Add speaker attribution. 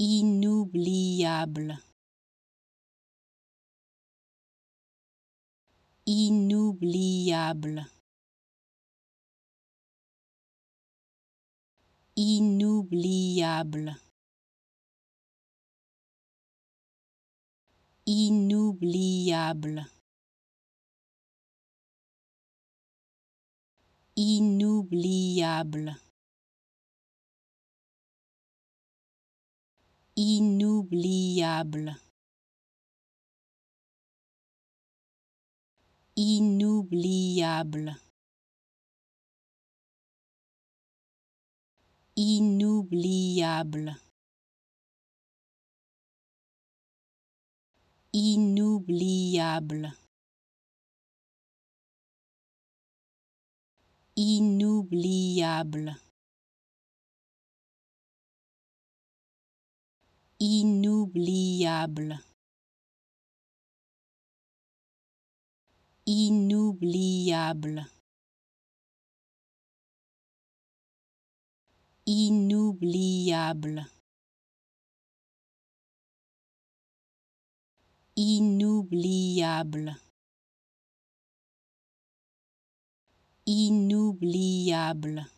Speaker 1: inoubliable, inoubliable, inoubliable, inoubliable. Inoubliable. inoubliable inoubliable inoubliable inoubliable inoubliable inoubliable inoubliable inoubliable inoubliable inoubliable